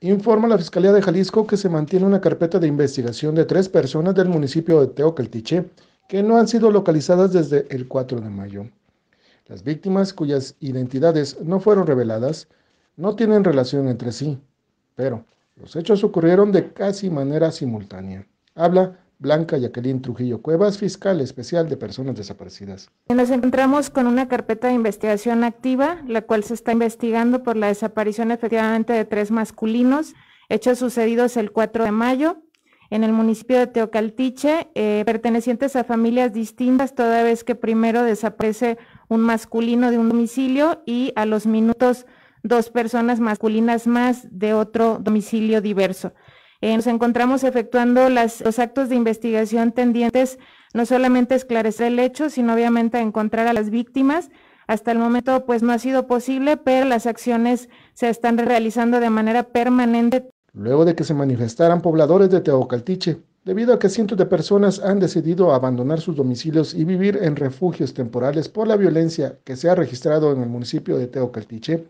Informa la Fiscalía de Jalisco que se mantiene una carpeta de investigación de tres personas del municipio de Teocaltiche que no han sido localizadas desde el 4 de mayo. Las víctimas, cuyas identidades no fueron reveladas, no tienen relación entre sí, pero los hechos ocurrieron de casi manera simultánea. Habla Blanca Jacqueline Trujillo Cuevas, fiscal especial de personas desaparecidas. Nos encontramos con una carpeta de investigación activa, la cual se está investigando por la desaparición efectivamente de tres masculinos, hechos sucedidos el 4 de mayo en el municipio de Teocaltiche, eh, pertenecientes a familias distintas, toda vez que primero desaparece un masculino de un domicilio y a los minutos dos personas masculinas más de otro domicilio diverso. Eh, nos encontramos efectuando los actos de investigación tendientes no solamente a esclarecer el hecho, sino obviamente a encontrar a las víctimas. Hasta el momento pues no ha sido posible, pero las acciones se están realizando de manera permanente. Luego de que se manifestaran pobladores de Teocaltiche, debido a que cientos de personas han decidido abandonar sus domicilios y vivir en refugios temporales por la violencia que se ha registrado en el municipio de Teocaltiche,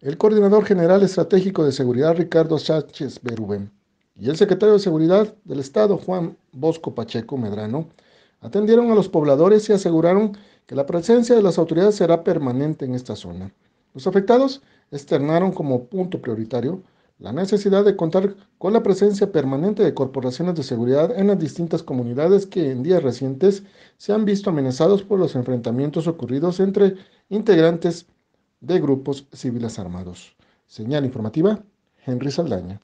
el coordinador general estratégico de seguridad Ricardo Sánchez Berubén y el secretario de Seguridad del Estado, Juan Bosco Pacheco Medrano, atendieron a los pobladores y aseguraron que la presencia de las autoridades será permanente en esta zona. Los afectados externaron como punto prioritario la necesidad de contar con la presencia permanente de corporaciones de seguridad en las distintas comunidades que en días recientes se han visto amenazados por los enfrentamientos ocurridos entre integrantes de grupos civiles armados. Señal informativa, Henry Saldaña.